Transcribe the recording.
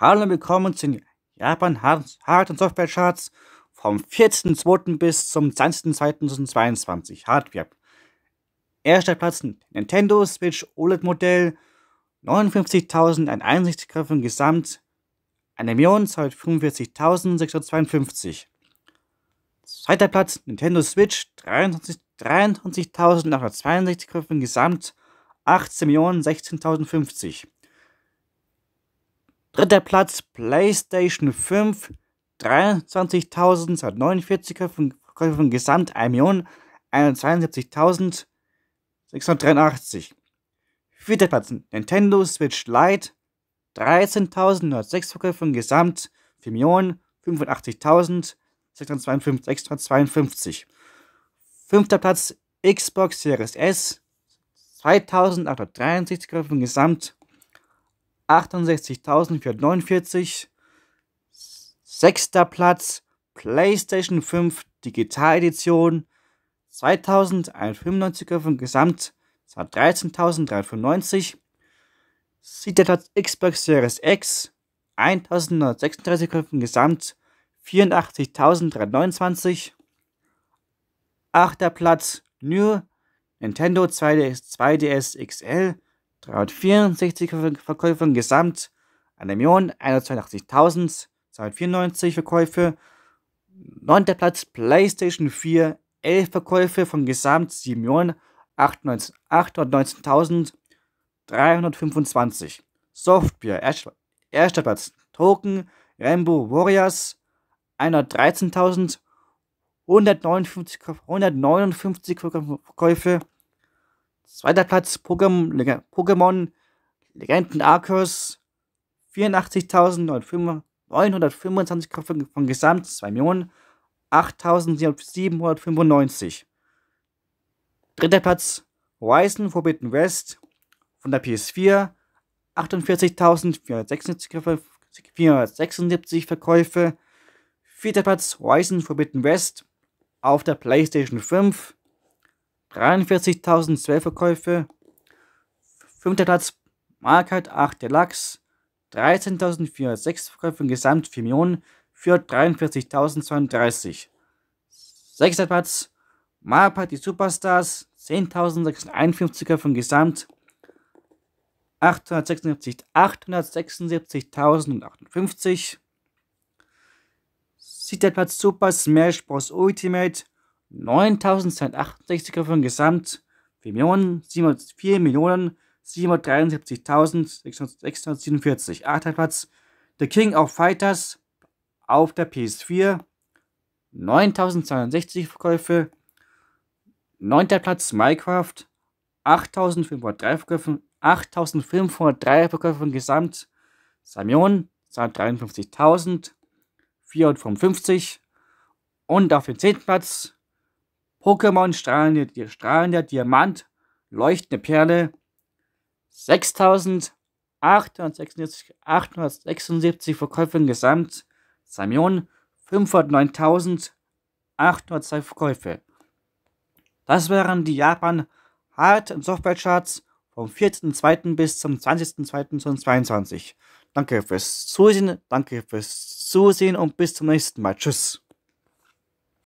Hallo und willkommen zu den Japan Hard- und Software Charts vom 14.02. bis zum 20.02.2022. Hardware. Erster Platz Nintendo Switch OLED Modell 59.061 Griffen gesamt. 1.245.652. Zweiter Platz Nintendo Switch 23.862 23 Griffen gesamt. 18.016.050. Dritter Platz PlayStation 5, 23.249er von, Gesamt 1.071.683. Vierter Platz Nintendo Switch Lite, 13.906 Verkäufe Gesamt 4.085.652. Fünfter Platz Xbox Series S, 2.863 Verkäufe Gesamt 68.449. Sechster Platz, PlayStation 5 Digital Edition. 2195er im Gesamt. 13.395. Siebter Platz Xbox Series X. 1936 im gesamt, 84.329. Achter Platz, New Nintendo 2DS, 2DS XL, 364 Verkäufe gesamt 1.182.294 Verkäufe. 9. Platz PlayStation 4, 11 Verkäufe von gesamt 7.819.325. Software, 1. Platz Token, Rainbow Warriors 113.159 Verkäufe. Zweiter Platz Pokémon Legenden Arceus 84.925 Köpfe von gesamt 2 Millionen Dritter Platz Horizon Forbidden West von der PS4 48.476 Verkäufe. Vierter Platz Horizon Forbidden West auf der PlayStation 5 43.012 Verkäufe, 5. Platz Markheit, 8. Deluxe. 13.406 Verkäufe, Gesamt 4 Millionen für 43.032. 6. Platz Mario Party Superstars, 10.651 Verkäufe, insgesamt 876.876.058. 876, Siebter Platz Super Smash Bros. Ultimate, 9.268er von Gesamt 4.773.647. Achter Platz. The King of Fighters auf der PS4. 9.260 Verkäufe. Neunter Platz Minecraft. 8.503 Verkäufe. 8.503 Verkäufe von Gesamt. Samion. 53.054. Und auf dem 10. Platz Pokémon strahlender, strahlender Diamant, leuchtende Perle, 6876 876 Verkäufe im Gesamt, Samion 509.802 Verkäufe. Das wären die Japan Hard- und Softwarecharts vom 14.02. bis zum 20.02.2022. Danke fürs Zusehen, danke fürs Zusehen und bis zum nächsten Mal. Tschüss.